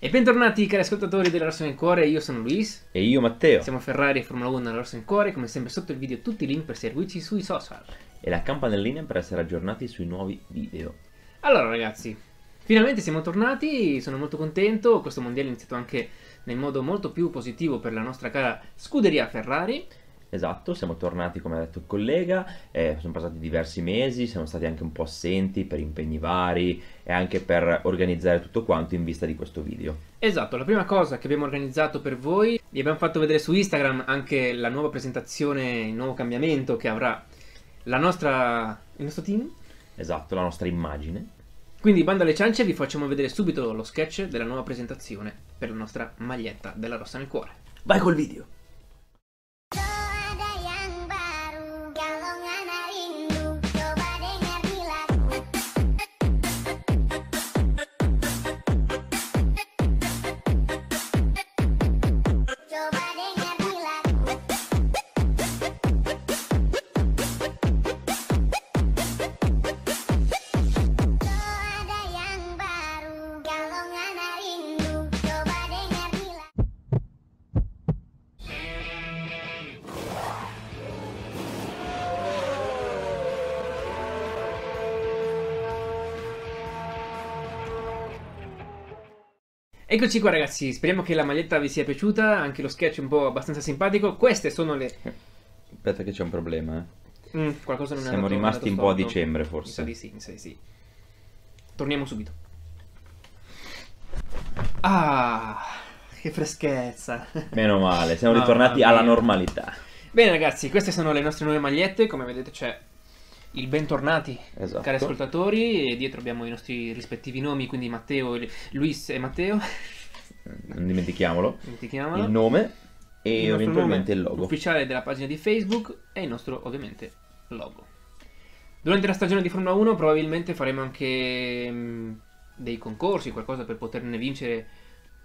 E bentornati cari ascoltatori della Rosso nel Cuore, io sono Luis E io Matteo Siamo Ferrari e Formula 1 della Rosso nel Cuore, come sempre sotto il video tutti i link per seguirci sui social E la campanellina per essere aggiornati sui nuovi video Allora ragazzi, finalmente siamo tornati, sono molto contento, questo mondiale è iniziato anche nel modo molto più positivo per la nostra cara scuderia Ferrari Esatto, siamo tornati come ha detto il collega, eh, sono passati diversi mesi, siamo stati anche un po' assenti per impegni vari e anche per organizzare tutto quanto in vista di questo video. Esatto, la prima cosa che abbiamo organizzato per voi, vi abbiamo fatto vedere su Instagram anche la nuova presentazione, il nuovo cambiamento che avrà nostra, il nostro team. Esatto, la nostra immagine. Quindi bando alle ciance vi facciamo vedere subito lo sketch della nuova presentazione per la nostra maglietta della rossa nel cuore. Vai col video! Eccoci qua ragazzi, speriamo che la maglietta vi sia piaciuta, anche lo sketch un po' abbastanza simpatico. Queste sono le... Eh, aspetta che c'è un problema, eh. Mm, qualcosa non Siamo rimasti un po' a dicembre forse. Mi sa di sì, mi sì. Torniamo subito. Ah, che freschezza. Meno male, siamo ritornati alla normalità. Bene ragazzi, queste sono le nostre nuove magliette, come vedete c'è il bentornati, esatto. cari ascoltatori, e dietro abbiamo i nostri rispettivi nomi, quindi Matteo, Luis e Matteo. Eh, non dimentichiamolo. dimentichiamolo. Il nome e il eventualmente il logo. Ufficiale della pagina di Facebook e il nostro ovviamente logo. Durante la stagione di Formula 1 probabilmente faremo anche mm, dei concorsi, qualcosa per poterne vincere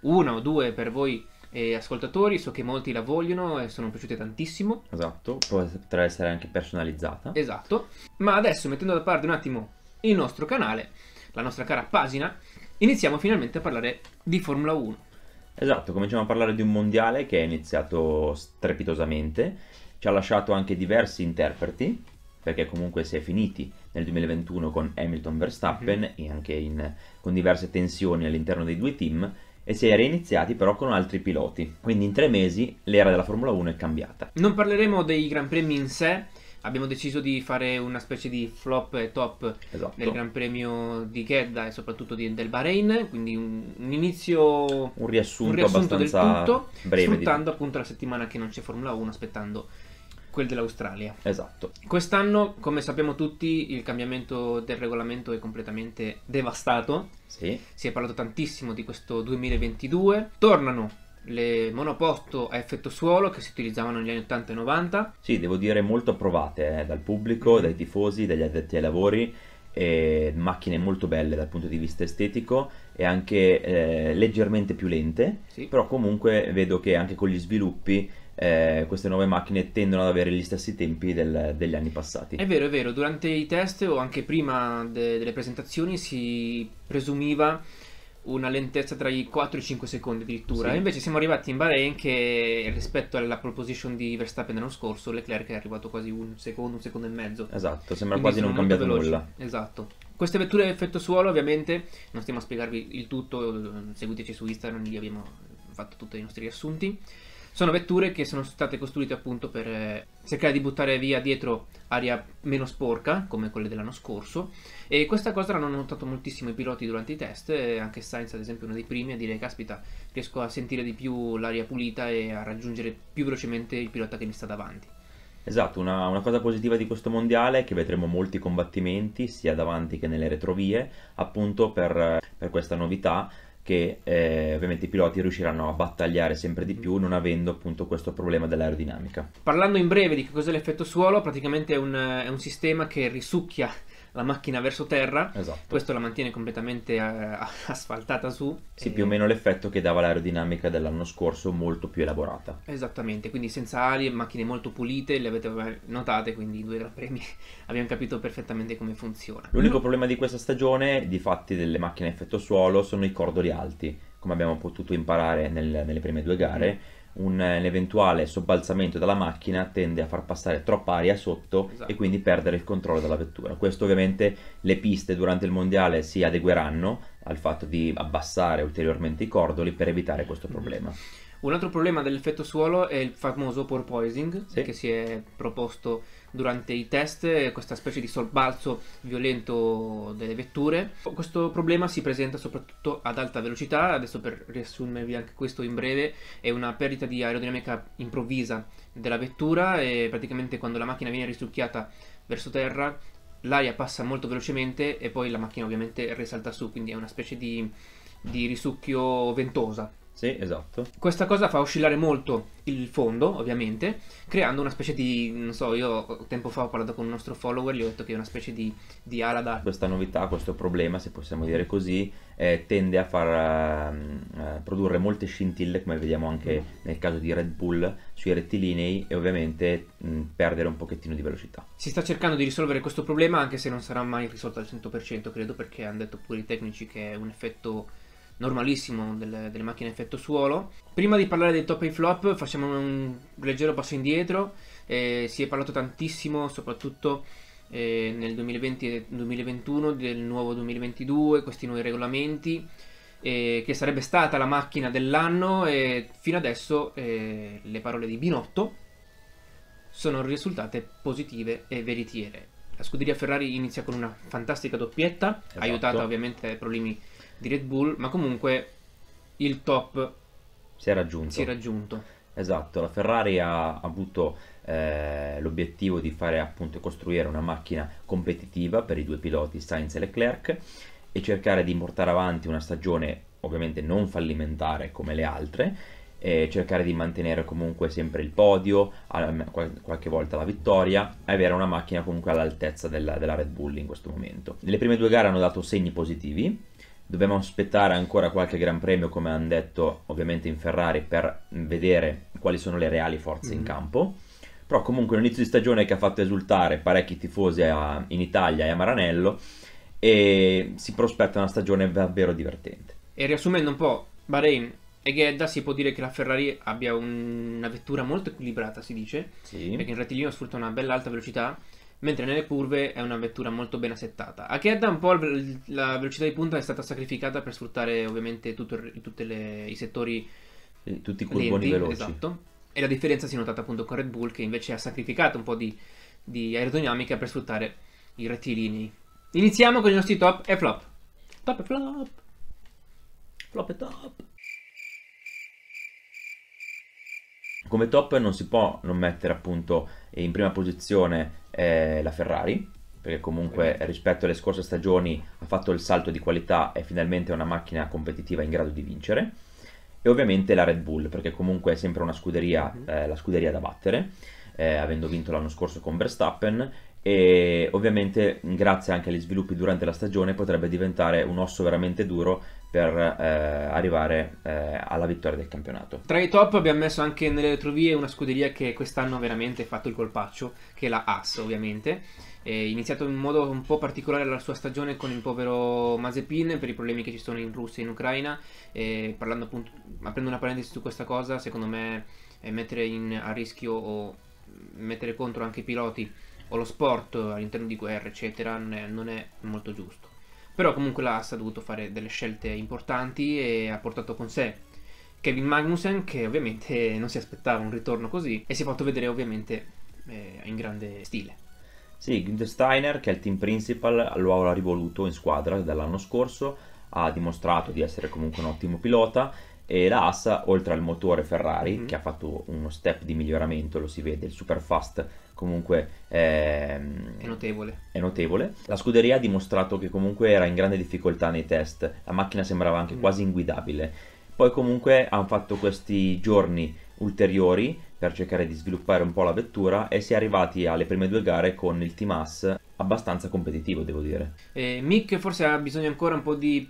una o due per voi eh, ascoltatori, so che molti la vogliono e sono piaciute tantissimo. Esatto, potrà essere anche personalizzata. Esatto, ma adesso mettendo da parte un attimo il nostro canale, la nostra cara pagina, iniziamo finalmente a parlare di Formula 1. Esatto, cominciamo a parlare di un mondiale che è iniziato strepitosamente, ci ha lasciato anche diversi interpreti, perché comunque si è finiti nel 2021 con Hamilton Verstappen mm-hmm. e anche in, con diverse tensioni all'interno dei due team e si è iniziati però con altri piloti. Quindi in tre mesi l'era della Formula 1 è cambiata. Non parleremo dei Gran Premi in sé, abbiamo deciso di fare una specie di flop e top esatto. del Gran Premio di Jeddah e soprattutto di, del Bahrain, quindi un, un inizio, un riassunto, un riassunto abbastanza del tutto, breve, sfruttando appunto la settimana che non c'è Formula 1, aspettando quel dell'Australia. Esatto. Quest'anno, come sappiamo tutti, il cambiamento del regolamento è completamente devastato. Sì. Si è parlato tantissimo di questo 2022. Tornano le monoposto a effetto suolo che si utilizzavano negli anni 80 e 90. Sì, devo dire molto approvate eh, dal pubblico, dai tifosi, dagli addetti ai lavori. Eh, macchine molto belle dal punto di vista estetico e anche eh, leggermente più lente, sì. però comunque vedo che anche con gli sviluppi eh, queste nuove macchine tendono ad avere gli stessi tempi del, degli anni passati. È vero, è vero, durante i test o anche prima de- delle presentazioni si presumiva una lentezza tra i 4 e i 5 secondi addirittura. Sì. Invece siamo arrivati in Bahrain che rispetto alla proposition di Verstappen l'anno scorso, Leclerc è arrivato quasi un secondo, un secondo e mezzo. Esatto, sembra Quindi quasi non cambiato veloci. nulla. Esatto. Queste vetture effetto suolo ovviamente, non stiamo a spiegarvi il tutto, seguiteci su Instagram, lì abbiamo fatto tutti i nostri riassunti. Sono vetture che sono state costruite appunto per eh, cercare di buttare via dietro aria meno sporca, come quelle dell'anno scorso, e questa cosa l'hanno notato moltissimo i piloti durante i test, anche Sainz ad esempio è uno dei primi a dire caspita riesco a sentire di più l'aria pulita e a raggiungere più velocemente il pilota che mi sta davanti. Esatto, una, una, cosa positiva di questo mondiale è che vedremo molti combattimenti sia davanti che nelle retrovie, appunto per, per questa novità che eh, ovviamente i piloti riusciranno a battagliare sempre di più mm. non avendo appunto questo problema dell'aerodinamica. Parlando in breve di che cos'è l'effetto suolo, praticamente è un, è un sistema che risucchia la macchina verso terra, esatto. questo la mantiene completamente uh, asfaltata su. Sì, e... più o meno l'effetto che dava l'aerodinamica dell'anno scorso, molto più elaborata. Esattamente, quindi senza ali, macchine molto pulite, le avete notate, quindi i due gran premi abbiamo capito perfettamente come funziona. L'unico problema di questa stagione, di fatti, delle macchine a effetto suolo sono i cordoli alti, come abbiamo potuto imparare nel, nelle prime due gare. Mm un, eventuale sobbalzamento della macchina tende a far passare troppa aria sotto esatto. e quindi perdere il controllo della vettura. Questo ovviamente le piste durante il mondiale si adegueranno al fatto di abbassare ulteriormente i cordoli per evitare questo mhm. problema. Un altro problema dell'effetto suolo è il famoso porpoising sì. che si è proposto durante i test questa specie di sobbalzo violento delle vetture. Questo problema si presenta soprattutto ad alta velocità, adesso per riassumervi anche questo in breve, è una perdita di aerodinamica improvvisa della vettura e praticamente quando la macchina viene risucchiata verso terra l'aria passa molto velocemente e poi la macchina ovviamente risalta su, quindi è una specie di, di risucchio ventosa sì, esatto. Questa cosa fa oscillare molto il fondo, ovviamente, creando una specie di, non so, io tempo fa ho parlato con un nostro follower, gli ho detto che è una specie di, di ala da... Questa novità, questo problema, se possiamo dire così, eh, tende a far ehm, eh, produrre molte scintille, come vediamo anche mm. nel caso di Red Bull, sui rettilinei e ovviamente mh, mm, perdere un pochettino di velocità. Si sta cercando di risolvere questo problema, anche se non sarà mai risolto al 100%, credo, perché hanno detto pure i tecnici che è un effetto normalissimo delle, delle macchine effetto suolo. Prima di parlare dei top e flop facciamo un leggero passo indietro, eh, si è parlato tantissimo soprattutto eh, nel 2020 e 2021 del nuovo 2022, questi nuovi regolamenti eh, che sarebbe stata la macchina dell'anno e fino adesso eh, le parole di Binotto sono risultate positive e veritiere. La scuderia Ferrari inizia con una fantastica doppietta, esatto. aiutata ovviamente dai problemi di Red Bull, ma comunque il top si è raggiunto. Si è raggiunto. Esatto, la Ferrari ha avuto eh, l'obiettivo di fare appunto costruire una macchina competitiva per i due piloti Sainz e Leclerc e cercare di portare avanti una stagione ovviamente non fallimentare come le altre e cercare di mantenere comunque sempre il podio, qualche volta la vittoria, e avere una macchina comunque all'altezza della, della, Red Bull in questo momento. Le prime due gare hanno dato segni positivi, Dobbiamo aspettare ancora qualche gran premio, come hanno detto ovviamente in Ferrari, per vedere quali sono le reali forze mm-hmm. in mm. campo. Però comunque un inizio di stagione che ha fatto esultare parecchi tifosi a, in Italia e a Maranello e si prospetta una stagione davvero divertente. E riassumendo un po', Bahrain e Ghedda si può dire che la Ferrari abbia un... una vettura molto equilibrata, si dice, sì. perché in rettilineo sfrutta una bella alta velocità mentre nelle curve è una vettura molto ben assettata. A Kedda un po' la velocità di punta è stata sacrificata per sfruttare ovviamente eh, tutti i settori tutti i curvoni lenti, veloci. Esatto. E la differenza si è notata appunto con Red Bull che invece ha sacrificato un po' di, di aerodinamica per sfruttare i rettilinei. Iniziamo con i nostri top e flop. Top e flop. Flop e top. come top non si può non mettere appunto in prima posizione eh, la Ferrari, perché comunque rispetto alle scorse stagioni ha fatto il salto di qualità e finalmente è una macchina competitiva in grado di vincere. E ovviamente la Red Bull, perché comunque è sempre una scuderia, mhm. eh, la scuderia da battere, eh, avendo vinto l'anno scorso con Verstappen e ovviamente grazie anche agli sviluppi durante la stagione potrebbe diventare un osso veramente duro per eh, arrivare eh, alla vittoria del campionato. Tra i top abbiamo messo anche nelle retrovie una scuderia che quest'anno ha veramente fatto il colpaccio, che è la Haas ovviamente. È iniziato in modo un po' particolare la sua stagione con il povero Mazepin per i problemi che ci sono in Russia e in Ucraina. E parlando appunto, aprendo una parentesi su questa cosa, secondo me eh, mettere in, a rischio o mettere contro anche i piloti o lo sport all'interno di guerre, eccetera, non è, non è molto giusto. Però comunque l'AS ha dovuto fare delle scelte importanti e ha portato con sé Kevin Magnussen che ovviamente non si aspettava un ritorno così e si è fatto vedere ovviamente eh, in grande stile. Sì, Günther Steiner che è il team principal lo ha rivoluto in squadra dall'anno scorso, ha dimostrato di essere comunque un ottimo pilota e la AS oltre al motore Ferrari mm-hmm. che ha fatto uno step di miglioramento, lo si vede, il super fast comunque è, ehm, è, notevole. è, notevole. La scuderia ha dimostrato che comunque era in grande difficoltà nei test, la macchina sembrava anche mm. quasi inguidabile. Poi comunque hanno fatto questi giorni ulteriori per cercare di sviluppare un po' la vettura e si è arrivati alle prime due gare con il Timas abbastanza competitivo, devo dire. Eh, Mick forse ha bisogno ancora un po' di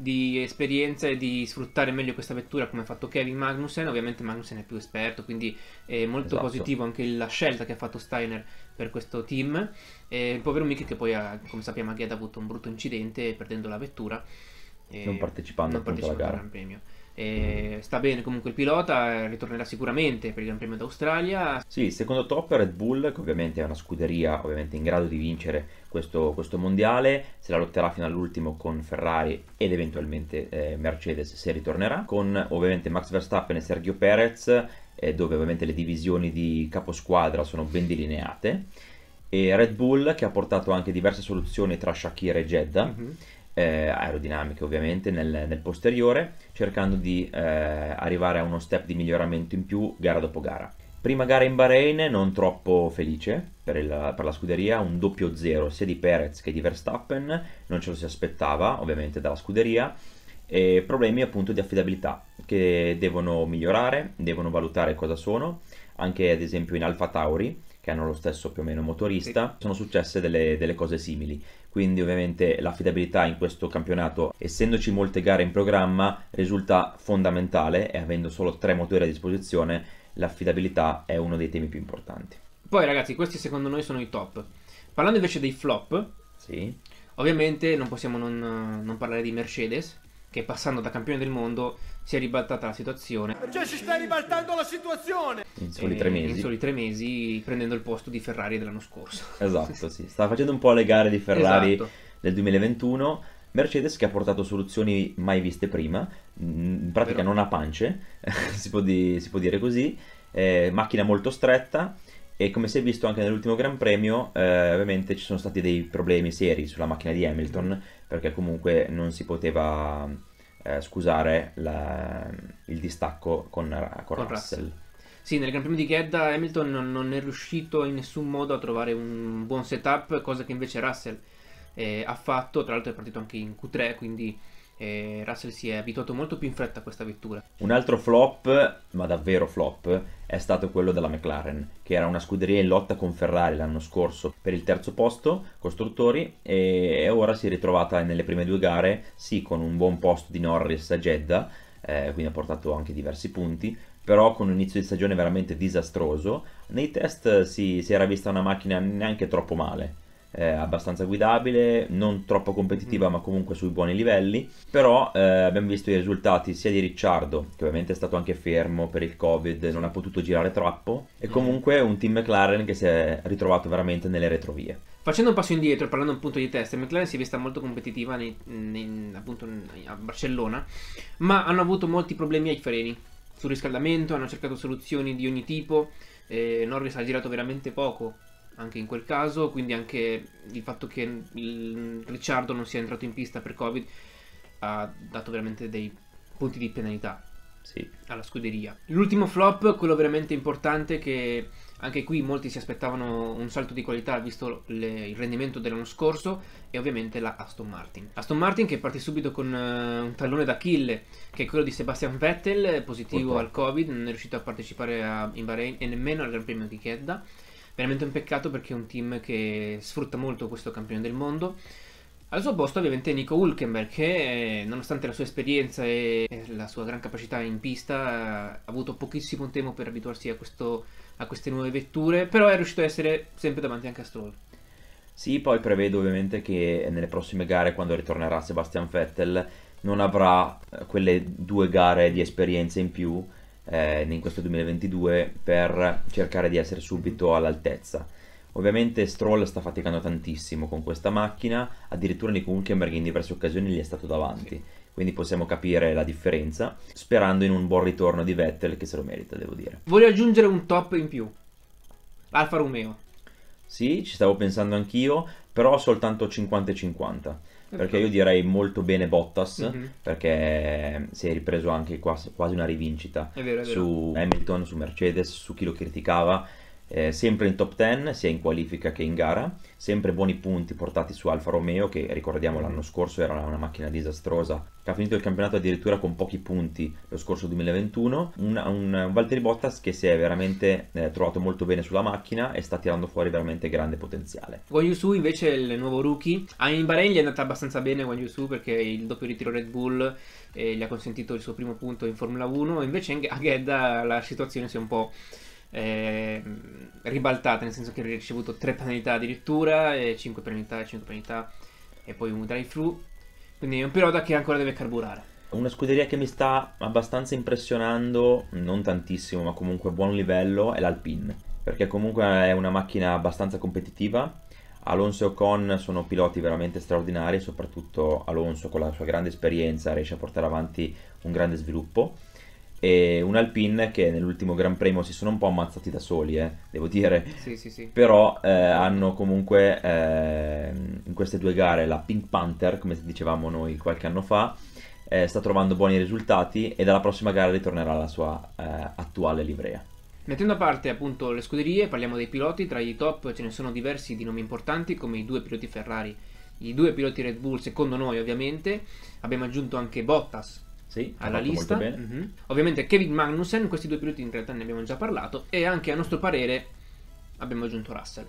di esperienza e di sfruttare meglio questa vettura come ha fatto Kevin Magnussen, ovviamente Magnussen è più esperto, quindi è molto esatto. positivo anche la scelta che ha fatto Steiner per questo team. E il povero Mick che poi ha, come sappiamo anche ha avuto un brutto incidente perdendo la vettura e non partecipando, non partecipando alla gara. Gran Premio. E sta bene comunque il pilota, ritornerà sicuramente per il Gran Premio d'Australia. Sì, secondo top Red Bull, che ovviamente è una scuderia ovviamente in grado di vincere questo, questo mondiale, se la lotterà fino all'ultimo con Ferrari ed eventualmente eh, Mercedes se ritornerà, con ovviamente Max Verstappen e Sergio Perez, eh, dove ovviamente le divisioni di caposquadra sono ben delineate, e Red Bull che ha portato anche diverse soluzioni tra Shakira e Jeddah. Mm-hmm eh, aerodinamiche ovviamente nel, nel, posteriore cercando di eh, arrivare a uno step di miglioramento in più gara dopo gara prima gara in Bahrain non troppo felice per, il, per la scuderia un doppio zero sia di Perez che di Verstappen non ce lo si aspettava ovviamente dalla scuderia e problemi appunto di affidabilità che devono migliorare devono valutare cosa sono anche ad esempio in Alfa Tauri che hanno lo stesso più o meno motorista, sono successe delle, delle cose simili. Quindi ovviamente l'affidabilità in questo campionato, essendoci molte gare in programma, risulta fondamentale e avendo solo tre motori a disposizione, l'affidabilità è uno dei temi più importanti. Poi ragazzi, questi secondo noi sono i top. Parlando invece dei flop, sì. ovviamente non possiamo non, non parlare di Mercedes, che passando da campione del mondo si è ribaltata la situazione. Cioè si sta ribaltando la situazione! In soli tre eh, mesi. In soli tre mesi prendendo il posto di Ferrari dell'anno scorso. Esatto, sì. Sta facendo un po' le gare di Ferrari esatto. del 2021. Mercedes che ha portato soluzioni mai viste prima, in pratica Però... non ha pance, si, può di, si, può dire così, eh, macchina molto stretta, e come si è visto anche nell'ultimo Gran Premio, eh, ovviamente ci sono stati dei problemi seri sulla macchina di Hamilton, perché comunque non si poteva eh, scusare la, il distacco con, con, con Russell. Russell. Sì, nel Gran Premio di Jeddah Hamilton non, non, è riuscito in nessun modo a trovare un buon setup, cosa che invece Russell eh, ha fatto, tra l'altro è partito anche in Q3, quindi e Russell si è abituato molto più in fretta a questa vettura. Un altro flop, ma davvero flop, è stato quello della McLaren, che era una scuderia in lotta con Ferrari l'anno scorso per il terzo posto, costruttori, e ora si è ritrovata nelle prime due gare, sì, con un buon posto di Norris a Jeddah, eh, quindi ha portato anche diversi punti, però con un inizio di stagione veramente disastroso. Nei test si, si era vista una macchina neanche troppo male eh, abbastanza guidabile, non troppo competitiva mm. ma comunque sui buoni livelli, però eh, abbiamo visto i risultati sia di Ricciardo, che ovviamente è stato anche fermo per il Covid, non ha potuto girare troppo, e mm. comunque un team McLaren che si è ritrovato veramente nelle retrovie. Facendo un passo indietro, parlando appunto di test, McLaren si è vista molto competitiva nei, nei, appunto a Barcellona, ma hanno avuto molti problemi ai freni, sul riscaldamento, hanno cercato soluzioni di ogni tipo, eh, Norris ha girato veramente poco anche in quel caso, quindi anche il fatto che il Ricciardo non sia entrato in pista per Covid ha dato veramente dei punti di penalità sì. alla scuderia. L'ultimo flop, quello veramente importante che anche qui molti si aspettavano un salto di qualità visto le, il rendimento dell'anno scorso è ovviamente la Aston Martin. Aston Martin che parte subito con uh, un tallone d'Achille che è quello di Sebastian Vettel, positivo okay. al Covid, non è riuscito a partecipare a, in Bahrain e nemmeno al Gran Premio di Kedda. Veramente un peccato perché è un team che sfrutta molto questo campione del mondo. Al suo posto ovviamente Nico Hulkenberg che eh, nonostante la sua esperienza e la sua gran capacità in pista ha avuto pochissimo tempo per abituarsi a, questo, a queste nuove vetture però è riuscito a essere sempre davanti anche a Stroll. Sì, poi prevedo ovviamente che nelle prossime gare quando ritornerà Sebastian Vettel non avrà eh, quelle due gare di esperienza in più eh, in questo 2022 per cercare di essere subito all'altezza. Ovviamente Stroll sta faticando tantissimo con questa macchina, addirittura Nico Hulkenberg in diverse occasioni gli è stato davanti, quindi possiamo capire la differenza, sperando in un buon ritorno di Vettel che se lo merita, devo dire. Voglio aggiungere un top in più, Alfa Romeo. Sì, ci stavo pensando anch'io, però soltanto 50 50. Perché io direi molto bene Bottas, mm-hmm. perché si è ripreso anche quasi, una rivincita è vero, è vero. su Hamilton, su Mercedes, su chi lo criticava eh, sempre in top 10 sia in qualifica che in gara, sempre buoni punti portati su Alfa Romeo che ricordiamo mm-hmm. l'anno scorso era una macchina disastrosa, che ha finito il campionato addirittura con pochi punti lo scorso 2021, un, un Valtteri Bottas che si è veramente eh, trovato molto bene sulla macchina e sta tirando fuori veramente grande potenziale. Guan Yusu invece è il nuovo rookie, ah, in Bahrain gli è andata abbastanza bene Guan perché il doppio ritiro Red Bull eh, gli ha consentito il suo primo punto in Formula 1, invece a Gedda la situazione si è un po' eh, ribaltata, nel senso che ha ricevuto 3 penalità addirittura, e 5 penalità, 5 penalità e poi un drive through. Quindi è un pilota che ancora deve carburare. Una scuderia che mi sta abbastanza impressionando, non tantissimo, ma comunque a buon livello, è l'Alpine, perché comunque è una macchina abbastanza competitiva. Alonso e Ocon sono piloti veramente straordinari, soprattutto Alonso con la sua grande esperienza riesce a portare avanti un grande sviluppo e un Alpine che nell'ultimo Gran Premio si sono un po' ammazzati da soli, eh, devo dire. Sì, sì, sì. Però eh, hanno comunque eh, in queste due gare la Pink Panther, come dicevamo noi qualche anno fa, eh, sta trovando buoni risultati e dalla prossima gara ritornerà alla sua eh, attuale livrea. Mettendo a parte appunto le scuderie, parliamo dei piloti, tra i top ce ne sono diversi di nomi importanti come i due piloti Ferrari, i due piloti Red Bull secondo noi ovviamente, abbiamo aggiunto anche Bottas sì, alla lista. Mm-hmm. Ovviamente Kevin Magnussen, questi due piloti in realtà ne abbiamo già parlato e anche a nostro parere abbiamo aggiunto Russell.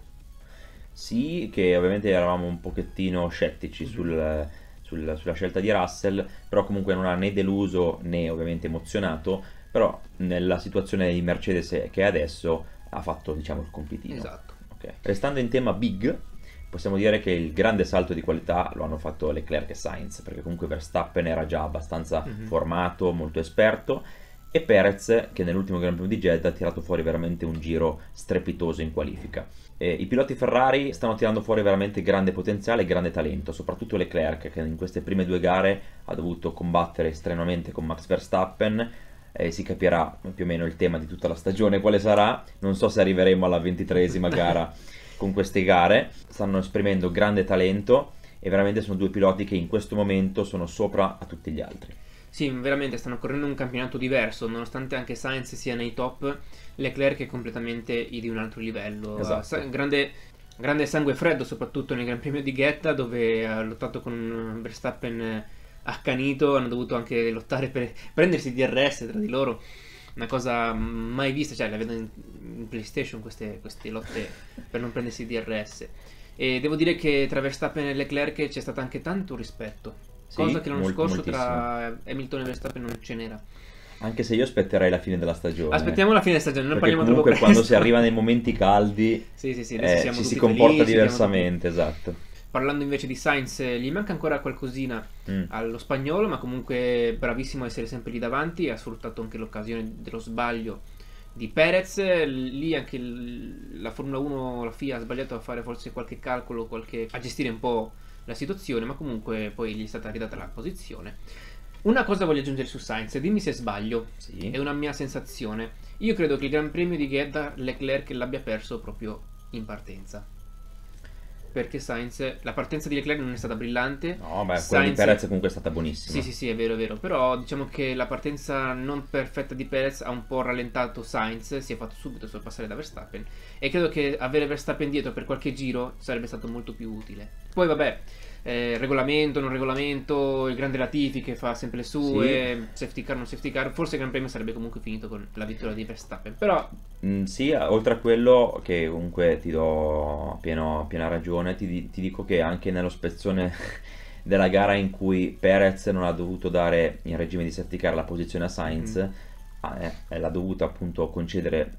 Sì, che ovviamente eravamo un pochettino scettici mm-hmm. sul, sul, sulla scelta di Russell, però comunque non ha né deluso né ovviamente emozionato, però nella situazione di Mercedes che è adesso ha fatto diciamo il compitino. Esatto. Okay. Restando in tema big, possiamo dire che il grande salto di qualità lo hanno fatto Leclerc e Sainz, perché comunque Verstappen era già abbastanza mm-hmm. formato, molto esperto, e Perez che nell'ultimo Gran Premio di Jeddah ha tirato fuori veramente un giro strepitoso in qualifica. E I piloti Ferrari stanno tirando fuori veramente grande potenziale e grande talento, soprattutto Leclerc che in queste prime due gare ha dovuto combattere estremamente con Max Verstappen, eh, si capirà più o meno il tema di tutta la stagione quale sarà. Non so se arriveremo alla ventitresima gara con queste gare, stanno esprimendo grande talento e veramente sono due piloti che in questo momento sono sopra a tutti gli altri. Sì, veramente stanno correndo un campionato diverso, nonostante anche Sainz sia nei top, Leclerc è completamente di un altro livello. Esatto. grande, grande sangue freddo, soprattutto nel Gran Premio di Ghetta, dove ha lottato con un Verstappen accanito, hanno dovuto anche lottare per prendersi DRS tra di loro una cosa mai vista, cioè la vedo in, in PlayStation queste, queste, lotte per non prendersi DRS. E devo dire che tra Verstappen e Leclerc c'è stato anche tanto rispetto, sì, cosa che l'anno molto, scorso moltissimo. tra Hamilton e Verstappen non ce n'era. Anche se io aspetterei la fine della stagione. Aspettiamo la fine della stagione, non parliamo troppo Comunque quando si arriva nei momenti caldi sì, sì, sì, eh, ci si comporta felici, diversamente, esatto. Parlando invece di Sainz, gli manca ancora qualcosina mm. allo spagnolo, ma comunque bravissimo a essere sempre lì davanti. Ha sfruttato anche l'occasione dello sbaglio di Perez. Lì anche la Formula 1, la FIA ha sbagliato a fare forse qualche calcolo, qualche... a gestire un po' la situazione, ma comunque poi gli è stata ridata la posizione. Una cosa voglio aggiungere su Sainz, dimmi se sbaglio, sì. è una mia sensazione. Io credo che il Gran Premio di Jeddah Leclerc l'abbia perso proprio in partenza perché Sainz la partenza di Leclerc non è stata brillante. No, beh, Sainz... quella di Perez è comunque stata buonissima. Sì, sì, sì, è vero, è vero, però diciamo che la partenza non perfetta di Perez ha un po' rallentato Sainz, si è fatto subito sorpassare da Verstappen e credo che avere Verstappen dietro per qualche giro sarebbe stato molto più utile. Poi vabbè, eh, regolamento, non regolamento, il grande Latifi che fa sempre le sue, sì. safety car, non safety car, forse il Gran Premio sarebbe comunque finito con la vittoria di Verstappen, però... Mm, sì, oltre a quello che comunque ti do pieno, piena ragione, ti, ti dico che anche nello spezzone della gara in cui Perez non ha dovuto dare in regime di safety car la posizione a Sainz, mm. eh, l'ha dovuta appunto concedere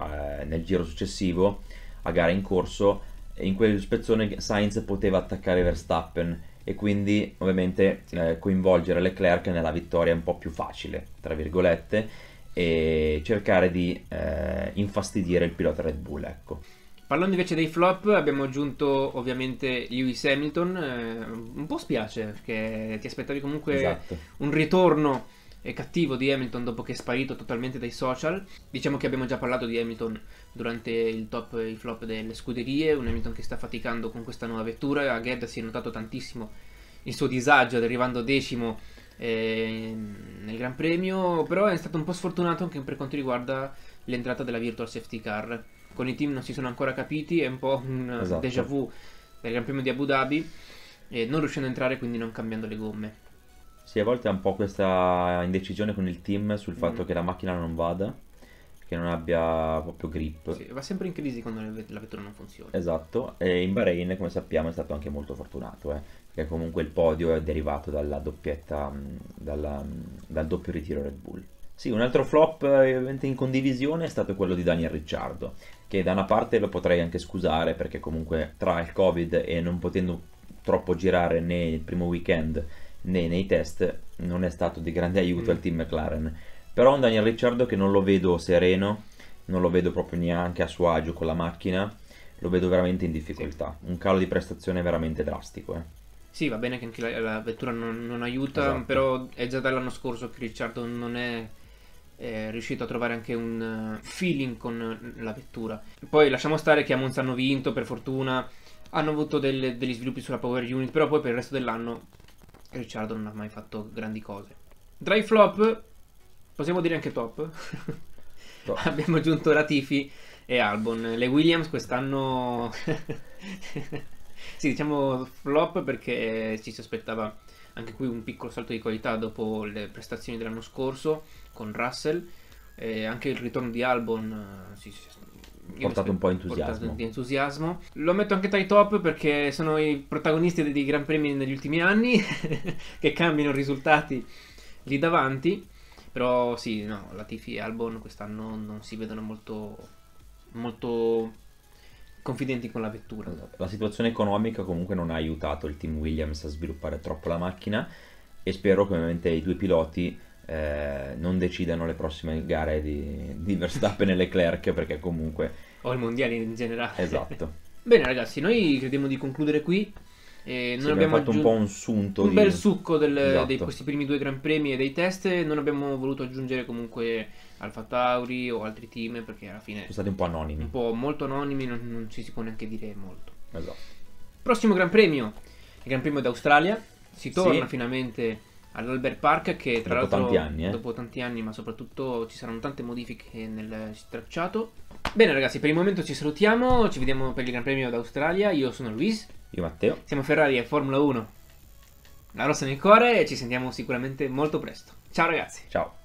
eh, nel giro successivo a gara in corso in quel spezzone Sainz poteva attaccare Verstappen e quindi ovviamente eh, coinvolgere Leclerc nella vittoria un po' più facile, tra virgolette, e cercare di eh, infastidire il pilota Red Bull, ecco. Parlando invece dei flop, abbiamo aggiunto ovviamente Lewis Hamilton, eh, un po' spiace perché ti aspettavi comunque esatto. un ritorno e cattivo di Hamilton dopo che è sparito totalmente dai social. Diciamo che abbiamo già parlato di Hamilton durante il top e il flop delle scuderie, un Hamilton che sta faticando con questa nuova vettura, a Gedda si è notato tantissimo il suo disagio arrivando decimo eh, nel Gran Premio, però è stato un po' sfortunato anche per quanto riguarda l'entrata della Virtual Safety Car. Con i team non si sono ancora capiti, è un po' un esatto. déjà vu del Gran Premio di Abu Dhabi, eh, non riuscendo a entrare quindi non cambiando le gomme. Sì, a volte è un po' questa indecisione con il team sul mm. fatto mm. che la macchina non vada, che non abbia proprio grip. Sì, va sempre in crisi quando la vettura non funziona. Esatto, e in Bahrain, come sappiamo, è stato anche molto fortunato, eh, perché comunque il podio è derivato dalla doppietta, dalla, dal doppio ritiro Red Bull. Sì, un altro flop ovviamente in condivisione è stato quello di Daniel Ricciardo, che da una parte lo potrei anche scusare perché comunque tra il Covid e non potendo troppo girare né il primo weekend nei, nei test non è stato di grande aiuto mm. al team McLaren. Però un Daniel Ricciardo che non lo vedo sereno, non lo vedo proprio neanche a suo agio con la macchina, lo vedo veramente in difficoltà. Sì. Un calo di prestazione veramente drastico. Eh. Sì, va bene che anche la, la vettura non, non aiuta, esatto. però è già dall'anno scorso che Ricciardo non è, è, riuscito a trovare anche un eh, feeling con eh, la vettura. Poi lasciamo stare che a Monza hanno vinto, per fortuna, hanno avuto delle, degli sviluppi sulla Power Unit, però poi per il resto dell'anno Ricciardo non ha mai fatto grandi cose. Dry flop, possiamo dire anche top. top. Abbiamo aggiunto Latifi e Albon. Le Williams quest'anno... sì, diciamo flop perché ci si aspettava anche qui un piccolo salto di qualità dopo le prestazioni dell'anno scorso con Russell. E anche il ritorno di Albon eh, si, si portato un po' entusiasmo. di entusiasmo. Lo metto anche tra i top perché sono i protagonisti dei Gran Premi negli ultimi anni che cambiano i risultati lì davanti. Però sì, no, Latifi e Albon quest'anno non si vedono molto, molto confidenti con la vettura. La situazione economica comunque non ha aiutato il team Williams a sviluppare troppo la macchina e spero che ovviamente i due piloti eh, non decidano le prossime gare di, di Verstappen e Leclerc perché comunque... O il mondiale in generale. Esatto. Bene ragazzi, noi crediamo di concludere qui. Eh, non sì, abbiamo, abbiamo fatto aggiung- un po' un sunto. Un di... bel succo del, esatto. di questi primi due Gran Premi e dei test. Non abbiamo voluto aggiungere comunque Alfa Tauri o altri team perché alla fine... Sono stati un po' anonimi. Un po' molto anonimi, non, non ci si può neanche dire molto. Esatto. Prossimo Gran Premio, il Gran Premio d'Australia. Si torna sì. finalmente all'Albert Park che tra dopo l'altro tanti anni, eh? dopo tanti anni ma soprattutto ci saranno tante modifiche nel tracciato bene ragazzi per il momento ci salutiamo ci vediamo per il Gran Premio d'Australia io sono Luis io Matteo siamo Ferrari e Formula 1 la rossa nel cuore e ci sentiamo sicuramente molto presto ciao ragazzi ciao